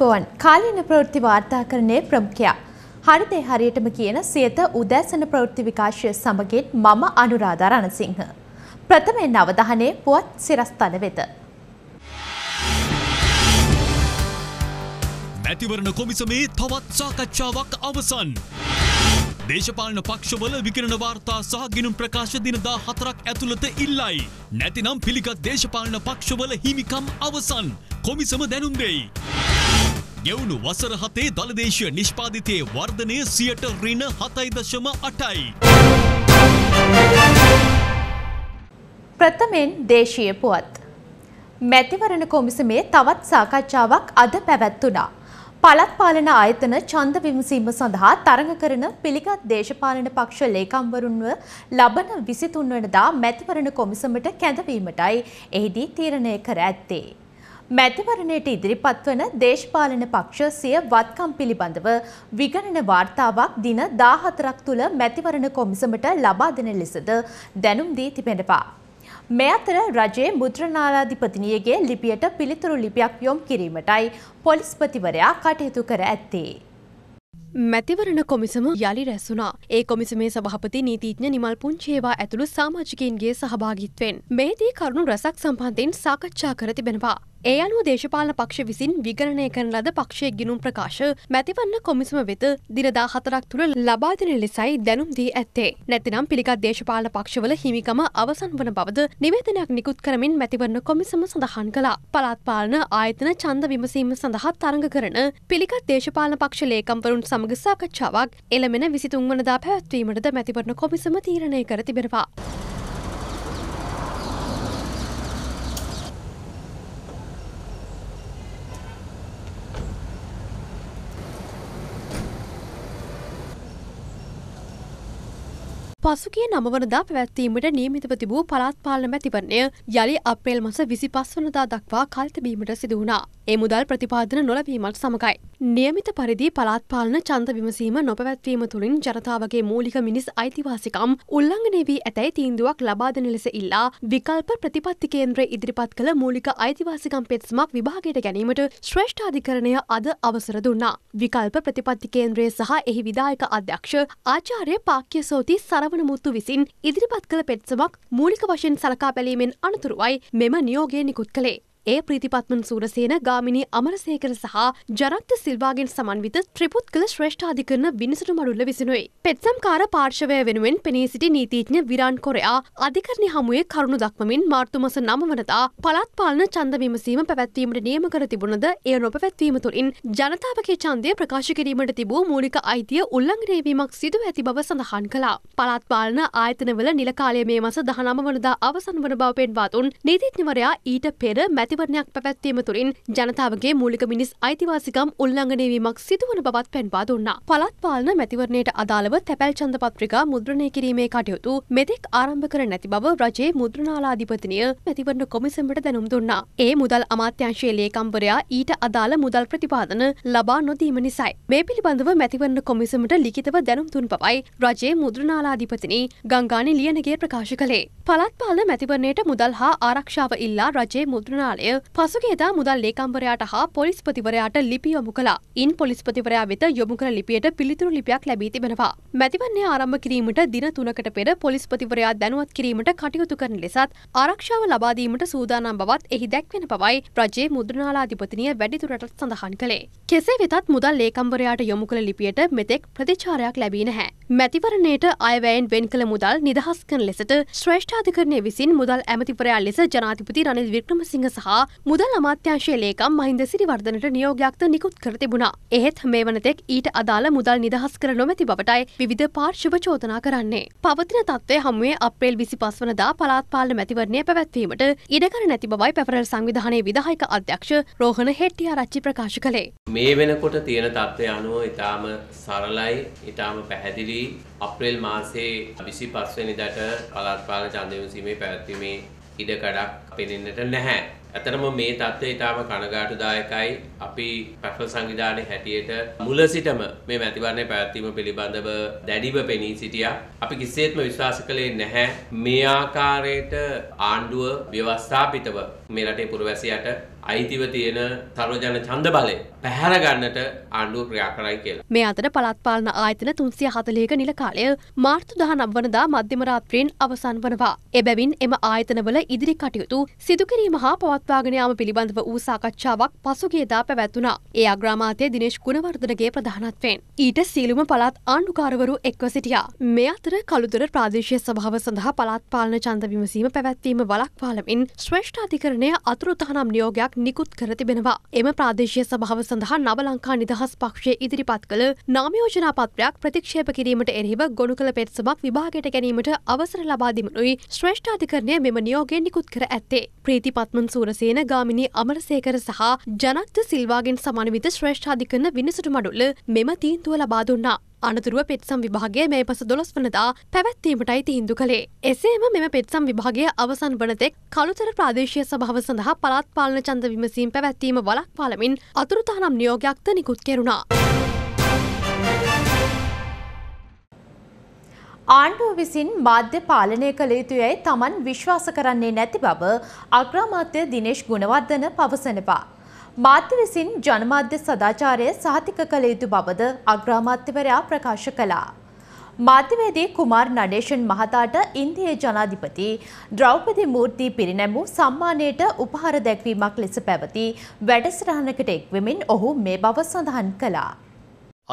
අයිබෝන් කාලීන ප්‍රවෘත්ති වාර්තාකරණය ප්‍රමුඛයා. හරිදේ හරියටම කියන සියත උදෑසන ප්‍රවෘත්ති විකාශය සමගින් මම අනුරාධා රණසිංහ. ප්‍රථමයෙන් අවධානය පුවත් සිරස්තන වෙත. මැතිවරණ කොමිසමේ තවත් සාකච්ඡාවක් අවසන්. දේශපාලන පක්ෂවල විකිරණ වාර්තා සහ ගිනුම් ප්‍රකාශ දිනදා හතරක් ඇතුළත ඉල්ලයි. නැතිනම් පිළිගත් දේශපාලන පක්ෂවල හිමිකම් අවසන්. කොමිසම දැනුම් දෙයි. ගෙවුණු වසර හතේ දළදේශය නිෂ්පාධිතයේ වර්ධනය සියට රින හතයි දශම අටයි. ප්‍රථමෙන් දේශීය පුවත්. මැතිවරණ කොමිසමේ තවත් සාකච්ඡාවක් අද පැවැත්වනා. පළත් පාලන ආයතන ඡන්ද විමසීම සඳහා තරඟ කරන පිළිගත් දේශපාලන පක්ෂ ලේකම්වරුන්ව ලබන 23 වෙනිදා මැතිවරණ කොමිසමට කැඳවීමටයි එහිදී තීරණය කර ඇත්තේ. මැතිවරණයට ඉදිරිපත් වන දේශපාලන පක්ෂ සිය වත්කම් පිළිබඳව විගණන වාර්තාවක් දින 14ක් තුල මැතිවරණ කොමිසමට ලබා දෙන ලෙසද දැනුම් දී තිබෙනවා. මේ අතර රජයේ මුද්‍රණාලාධිපතිනියගේ ලිපියට පිළිතුරු ලිපියක් යොමු කිරීමටයි පොලිස්පතිවරයා කටයුතු කර ඇත්තේ. මැතිවරණ කොමිසම යළි රැසුනා. ඒ කොමිසමේ සභහපති නීතිීඥ නිමල් පුංචේවා ඇතුළු සාමාජිකයන්ගේ සහභාගිත්වෙන්. මේදී කරුණු රැසක් සම්පන්ධයෙන් සාකච්ඡා කර තිබෙනවා. ඒ අනුව දේශපාලන පක්ෂ විසින් විගණනය කරන ලද පක්ෂය ගිනුම් ප්‍රකාශ මැතිවන්න කොමිසම වෙත දිනදා හතරක් තුළ ලබාදන ලෙසයි දැනුම් දී ඇත්තේ. නැතිනම් පිළිගත් දේශපාල පක්ෂවල හිමිකම අවසන් වන බවද නිවේදනයක් නිකුත් කරමින් මැතිවන්න කොමිසම සඳහන් කලා. පලාත්පාලන ආයතන චන්ද විමසීම සඳහා තරඟ කරන පිළිගත් දේශපාලන පක්ෂ ලේකම්වරුන් සමග සාකච්ඡාවක් එළමෙන විසිතුන්වනදා පැවැත්වීමටද මැතිවරණ කොමිසම තීරණය කර තිබෙනවා. පසුගේ නමවනදා පැවැත්වීමට නියමිතව තිබූ පළාත් පාලන මැතිවරණය යළි අප්‍රේල් මස විසි පස්වනදා දක්වා කල්තබීමට සිදුවුණා. ඒ මුදල් ප්‍රතිපාදන නොලවීමට සමඟයි. නියමිත පරිදි පළාත් පාලන ඡන්ද විමසීම නොපැවැත්වීම තුළින් ජනතාවගේ මූලික මිනිස් අයිතිවාසිකම් උල්ලංඝනය වී ඇතැයි තීන්දුවක් ලබා දෙන ලෙස ඉල්ලා විකල්ප ප්‍රතිපත්ති කේන්ද්‍රය ඉදිරිපත් කළ මූලික අයිතිවාසිකම් පෙත්සමක් විභාගයට ගැනීමට ශ්‍රේෂ්ඨාධිකරණය අද අවසර දුන්නා. විකල්ප ප්‍රතිපත්ති කේන්ද්‍රය සහ එහි විදායක අධ්‍යක්ෂ ආචාර්ය පාක්‍යසෝති සරවණ මුත්තු විසින් ඉදිරිපත් කළ පෙත්සමක් මූලික වශයෙන් සලකා බැලීමෙන් අනතුරුවයි මෙම නියෝගය නිකුත් කළේ. ඒ ප්‍රීතිපත්මන් සූරසේන ගාමිණී අමරසේකර සහ ජනත්ත සිල්වාගෙන් සමන්විත ත්‍රිපුත් කළ ශ්‍රේෂ්ඨාධිකරන විනිසට මඩුල්ල විසිනුයි. පෙත්සම්කාර පාර්ශවය වෙනුවෙන් පෙනී සිටි නීතිීඥ විරාන් කොරයා අධිකරණ හමුවේ කරුණු දක්මමින් මාර්තුමස නම වනතා පළත් පාලන චන්ද විමසීම පැවැත්වීමට නියම කර තිබුණද එය නොපැවැත්වීම තුළින් ජනතාවගේ චන්දය ප්‍රකාශ කිරීමට තිබූ මූලික අයිතිය උල්ලංඝනයවීමක් සිදුව ඇති බව සඳහන් කළා. පළත් පාලන ආයතනවල නිලකාලය මේ මස දහනම වනදා අවසන් වන බව පෙන්වාතුන් නීතිඥවරයා ඊට පෙර මැත් මැතිවරණයක් පැවැත්වීම තුළින් ජනතාවගේ මූලික මිනිස් අයිතිවාසිකම් උල්ලංඝනය වීමක් සිදුවන බවත් පෙන්වා දුන්නා. පළාත් පාලන මැතිවරණයට අදාළව තැපැල් ඡන්ද පත්‍රිකා මුද්‍රණය කිරීමේ කටයුතු මෙතෙක් ආරම්භ කර නැති බව රජයේ මුද්‍රණාලාධිපතිනිය මැතිවරණ කොමිසමට දැනුම් දුන්නා. ඒ මුදල් අමාත්‍යංශයේ ලේකම්වරයා ඊට අදාළ මුදල් ප්‍රතිපාදන ලබා නොදීම නිසයි. මේ පිළිබඳව මැතිවරණ කොමිසමට ලිඛිතව දැනුම් දුන් බවයි රජයේ මුද්‍රණාලාධිපතිනි ගංගානි ලියනගේ ප්‍රකාශ කළේ. පළාත් පාලන මැතිවරණයට මුදල් හා ආරක්ෂාව ඉල්ලා රජයේ මුද්‍රණාලය නිර්මාණය පසුගේදා මුදල් ලේකම්වරයාට හා පොලිස්පතිවරයාට ලිපි යොමු කළා. ඉන් පොලිස්පතිවරයා වෙත යොමු කළ ලිපියට පිළිතුරු ලිපියක් ලැබී තිබෙනවා. මැතිවරණය ආරම්භ කිරීමට දින තුනකට පෙර පොලිස්පතිවරයා දැනුවත් කිරීමට කටයුතු කරන ලෙසත් ආරක්ෂාව ලබා දීමට සූදානම් බවත් එහි දැක්වෙන බවයි රජයේ මුද්‍රණාලාධිපතිනිය වැඩිදුරටත් සඳහන් කළේ. කෙසේ වෙතත් මුදල් ලේකම්වරයාට යොමු කළ ලිපියට මෙතෙක් ප්‍රතිචාරයක් ලැබී නැහැ. මැතිවරණයට අයවැයෙන් වෙන් කළ මුදල් නිදහස් කරන ලෙසට ශ්‍රේෂ්ඨාධිකරණය විසින් මුදල් ඇමතිපරයා ලෙස ජනාධිපති රනිල් වික්‍රමසිංහ සහ මුදල් අමාත්‍යංශයේ ලේකම් මහින්ද සිරිවර්ධනට නියෝගයක්ද නිකුත් කර තිබුණා. එහෙත් මේ වනතෙක් ඊට අදාළ මුදල් නිදහස් කර නොමැති බවටයි විවිධ පාර්ශ්ව චෝදනා කරන්නේ. පවතින තත්ත්වය හමුවේ අප්‍රේල් 25 වනදා පළාත් පාලන මැතිවරණය පැවැත්වීමට ඉඩකර නැති බවයි පැපරල් සංවිධානයේ විධායක අධ්‍යක්ෂ රෝහණ හෙට්ටිආරච්චි ප්‍රකාශ කළේ. මේ වෙනකොට තියෙන තත්ත්වය අනුව ඊටාම සරලයි, ඊටාම පැහැදිලි පෙරදී අප්‍රේල් මාසේ 25 වෙනිදාට පළාත් පාලන ඡන්ද විමසීමේ පැවැත්වීමේ ඉඩකඩක් පෙනෙන්නට නැහැ. ඇතනම මේ තත්ත්වය ඉතාම කනගාටුදායකයි අපි පැෆල් සංවිධානය හැටියට මුල සිටම මේ මැතිවරණය පැවැත්වීම පිළිබඳව දැඩිව පෙනී සිටියා. අපි කිසිේත්ම විශ්වාස කළේ නැහැ මේ ආකාරයට ආණ්ඩුව ව්‍යවස්ථාපිතව මේ රටේ පුරවැසියට අයිතිව තියෙන සර්වජන ඡන්ද බලය පැහැර ගන්නට ආණ්ඩුව ක්‍රියා කරයි කියලා. මේ අතර පළාත් පාලන ආයතන 340ක නිල කාලය මාර්තු 19 වනදා මධ්‍යම රාත්‍රියෙන් අවසන් වනවා. එබැවින් එම ආයතනවල ඉදිරි කටයුතු සිදුකිරීම හා පවත්වාගෙනයාම පිළිබඳව වූ සාකච්ඡාවක් පසුගේදා පැවැත්වුණා. ඒ අග්‍රාමාතය දිනේශ් ගුණවර්ධනගේ ප්‍රධානත්වයෙන්. ඊට සීලුම පළාත් ආණ්ඩුකාරවරු එක්ව සිටියා. මේ අතර කළුතර ප්‍රාදේශීය සභාව සඳහා පළාත් පාලන ඡන්ද විමසීම පැවැත්වීම වළක්වාලමින් ශ්‍රේෂ්ඨ අධිකරණය අතුරුදහනම් නියෝගයක් නිකුත් කර තිබෙනවා. එම ප්‍රාදේශීය සභාව සඳහා නව ලංකා නිදහස් පක්ෂය ඉදිරිපත් කළ නාමයෝජනා පත්‍රයක් ප්‍රතික්ෂේප කිරීමට එරෙහිව ගොනු කළ පෙත්සමක් විභාගයට ගැනීමට අවසර ලබා දෙමනුයි ශ්‍රේෂ්ඨාධිකරණය මෙම නියෝගයෙන් නිකුත් කර ඇත්තේ. කරේ. ප්‍රීති පත්මන් සූරසේන ගාමිණී අමරසේකර සහ ජනත්ත සිල්වාගෙන් සමන්විත ශ්‍රේෂ්ඨාධිකරණ විනිසුරු මඩුල්ල මෙම තීන්දුව ලබා දුන්නා. අනතුරුව පෙත්සම් විභාගය මේ පස දොළොස් වනදා පැවැත්වීමටයි තිහින්දු කළේ. එසේම මෙම පෙත්සම් විභාගය අවසන් වනතෙක් කළුතර ප්‍රාදේශය සභාව සඳහා පළාත් පාලන චන්ද විමසීම් පැවැත්වීම වලක් පාලමින් අතුරුතානම් නියෝගයක්ත නිකුත් කෙරුණා. ආණ්ඩුව විසින් මාධ්‍ය පාලනය කළ යුතු යැයි තමන් විශ්වාස කරන්නේ නැති බව අග්‍රාමාත්‍ය දිනේශ් ගුණවර්ධන පවසනවා. මාධ්‍ය විසින් ජනමාධ්‍ය සදාචාරය සහතික කළ යුතු බවද අග්‍රාමාත්‍යවරයා ප්‍රකාශ කළා. මාධ්‍යවේදී කුමාර් නඩේෂන් මහතාට ඉන්දියේ ජනාධිපති ද්‍රෞපදි මූර්ති පිරිනැමූ සම්මානයට උපහාර දැක්වීමක් ලෙස පැවති වැඩසටහනකට එක්වෙමින් ඔහු මේ බව සඳහන් කළා.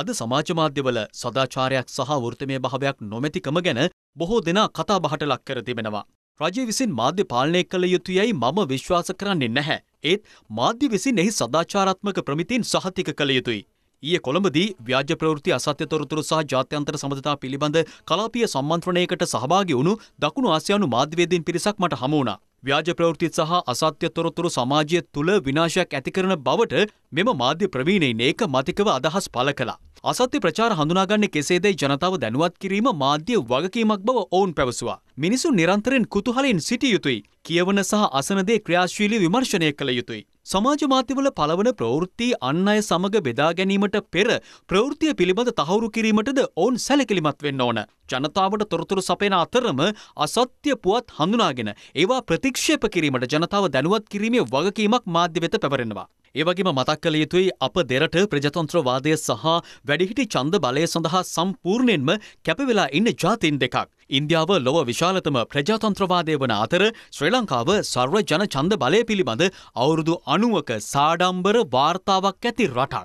අද සමාජ මාධ්‍යවල සදාචාරයක් සහ වෘත්තමය භාවයක් නොමැතිකම ගැන බොහෝ දෙනා කතා බහට ලක් කර තිබෙනවා. රජය විසින් මාධ්‍ය පාලනය කළ යුතුයයි මම විශ්වාස කරන්නේ නැහැ. ඒත් මාධ්‍ය විසින් එහි සදාචාරාත්මක ප්‍රමිතින් සහතික කළ යුතුයි. ඊයේ කොළඹදී ව්‍යාජ ප්‍රවෘත්ති අසත්‍ය තොරතුරු සහ ජාත්‍යන්තර සබඳතා පිළිබඳ කලාපීය සම්මන්ත්‍රණයකට සහභාගී වුණු දකුණු ආසියානු මාධ්‍යවේදීන් පිරිසක් මට හමු වුණා. ව්‍යාජ ප්‍රවෘත්තිත් සහ අසත්‍ය තොරතුරු සමාජය තුළ විනාශයක් ඇති කරන බවට මෙම මාධ්‍ය ප්‍රවීණයින් ඒක මතිකව අදහස් පළ කළා. අසත්‍ය ප්‍රචාර හඳුනාගන්නේ කෙසේදයි ජනතාව දැනුවත් කිරීම මාධ්‍ය වගකීමක් බව ඔවුන් පැවසුවා. මිනිසුන් නිරන්තරයෙන් කුතුහලයෙන් සිටිය යුතුයි. කියවන සහ අසන දේ ක්‍රියාශීලී විමර්ශනය කළ යුතුයි. සමාජ මාධ්‍යවල පළවන ප්‍රවෘත්ති අන් අය සමග බෙදා ගැනීමට පෙර ප්‍රවෘත්තිය පිළිබඳ තහවුරු කිරීමටද ඔවුන් සැලකිලිමත් වෙන්න ඕන. ජනතාවට තොරතුරු සපයන අතරම අසත්‍ය පුවත් හඳුනාගෙන ඒවා ප්‍රතික්ෂේප කිරීමට ජනතාව දැනුවත් කිරීමේ වගකීමක් මාධ්‍ය වෙත පැවරෙනවා. ඒවගේම මතක් කළ යුතුයි අප දෙරට ප්‍රජතන්ත්‍රවාදය සහ වැඩිහිටි චන්ද බලය සඳහා සම්පූර්ණයෙන්ම කැපවෙලා ඉන්න ජාතින් දෙකක්. ඉන්දියාව ලොව විශාලතම ප්‍රජාතන්ත්‍රවාදය වන අතර ශ්‍රී ලංකාව සර්ව ජන චන්ද බලය පිළිබඳ අවුරුදු අනුවක සාඩම්බර වාර්තාවක් ඇති රටක්.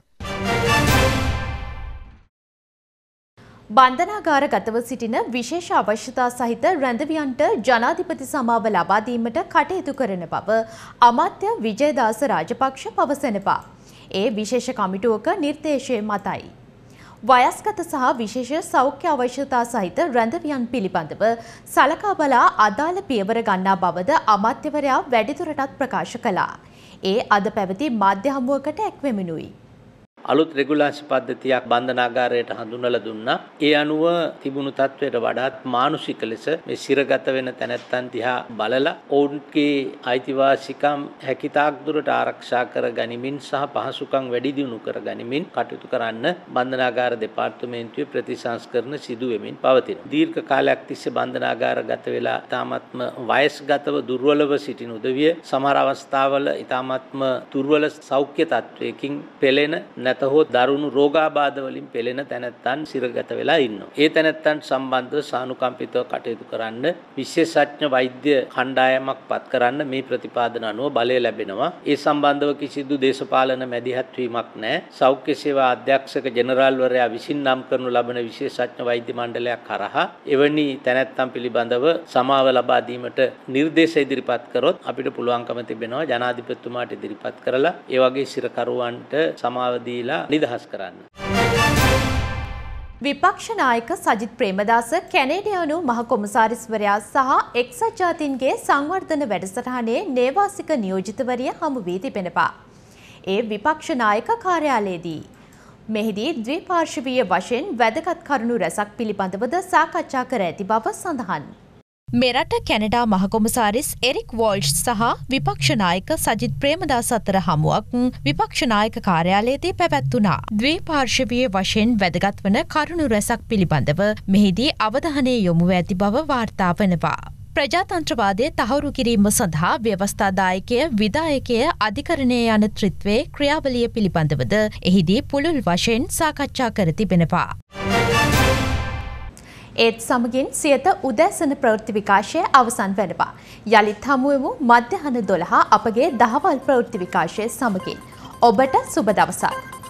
බන්ධනාගාර ගතව සිටින විශේෂ අවශ්‍යතා සහිත රැඳවියන්ට ජනාධිපති සමාව ලබාදීමට කටයුතු කරන බව අමාත්‍ය විජයදාස රාජපක්ෂ පවසනවා. ඒ විශේෂ කමිටුවක නිර්දේශය මතයි. වයස්ගත සහ විශේෂ සෞඛ්‍ය අවශ්‍යතා සහිත රැඳවියන් පිළිබඳව සලකා බලා අදාළ පියවර ගන්නා බවද අමාත්‍යවරයා වැඩිදුරටත් ප්‍රකාශ කළා. ඒ අද පැවති මාධ්‍ය හමුවකට එක්වෙමිනුයි. අලුත් රෙගුලාසි පද්ධතියක් බන්ධනාගාරයට හඳුනලා දුන්නා. ඒ අනුව තිබුණු තත්වයට වඩාත් මානුෂික ලෙස මේ සිරගත වෙන තැනැත්තන් දිහා බලලා ඔවුන්ගේ අයිතිවාසිකම් හැකිතාක් දුරට ආරක්ෂා කර ගනිමින් සහ පහසුකම් වැඩි දියුණු කර ගනිමින් කටයුතු කරන්න බන්ධනාගාර දෙපාර්තමේන්තුවේ ප්‍රතිසංස්කරණ සිදු වෙමින් පවතිනවා. දීර්ඝ කාලයක් තිස්සේ බන්ධනාගාරගත වෙලා තාමත්ම වයස්ගතව දුර්වලව සිටින උදවිය සමහර අවස්ථාවල ඊ타මත්ම දුර්වල සෞඛ්‍ය තත්වයකින් පෙළෙන නැතහොත් දරුණු රෝගාබාධ වලින් පෙළෙන තැනැත්තන් සිරගත වෙලා ඉන්නවා. ඒ තැනැත්තන් සම්බන්ධව සානුකම්පිතව කටයුතු කරන්න විශේෂඥ වෛද්‍ය කණ්ඩායමක් පත් කරන්න මේ ප්‍රතිපාදන අනුව බලය ලැබෙනවා. ඒ සම්බන්ධව කිසිදු දේශපාලන මැදිහත්වීමක් නැහැ. සෞඛ්‍ය සේවා අධ්‍යක්ෂක ජෙනරාල්වරයා විසින් නම් කරනු ලබන විශේෂඥ වෛද්‍ය මණ්ඩලයක් කරහා එවැනි තැනැත්තන් පිළිබඳව සමාව ලබා දීමට නිර්දේශ ඉදිරිපත් කරොත් අපිට පුළුවන්කම තිබෙනවා ජනාධිපතිතුමාට ඉදිරිපත් කරලා ඒ වගේ සිරකරුවන්ට සමාව දී දීලා නිදහස් කරන්න. විපක්ෂනායක සජිත් ප්‍රේමදාස කැනේඩියානු මහකොමසාරිස්වරයා සහ එක්සත් ජාතීන්ගේ සංවර්ධන වැඩසටහනේ නේවාසික නියෝජිතවරිය හමු වී තිබෙනවා. ඒ විපක්ෂනායක කාර්යාලයේදී. මෙහිදී ද්විපාර්ශවීය වශයෙන් වැදගත් කරුණු රැසක් පිළිබඳවද සාකච්ඡා කර ඇති බව සඳහන්. මෙරට කැනඩා මහකොමසාරිස් එරික් වෝල්් සහ විපක්ෂනායක සජිත් ප්‍රේමදා සතර හමුවක් විපක්ෂනායක කාර්යාලයේදී පැවැත්වනා. ද්වී පාර්ශවයේ වශයෙන් වැදගත් වන කරුණු රැසක් පිළිබඳව මෙහිදී අවධහනය යොමු ඇති බව වාර්තා වනවා. ප්‍රජාතන්ත්‍රවාදය තහවුරු කිරීම සඳහා ව්‍යවස්ථාදායකය විදායකය අධිකරණය යන ත්‍රිත්වේ ක්‍රියාවලිය පිළිබඳවද එහිදී පුළුල් වශයෙන් සාකච්ඡා කර තිබෙනවා. ඒත් සමගින් සියත උදැසන ප්‍රවෘත්ති විකාශය අවසන් වෙනවා. යළිත් හමුවෙමු මධ්‍යහන 12 අපගේ දහවල් ප්‍රවෘත්ති විකාශය සමගින්. ඔබට සුබ දවසක්.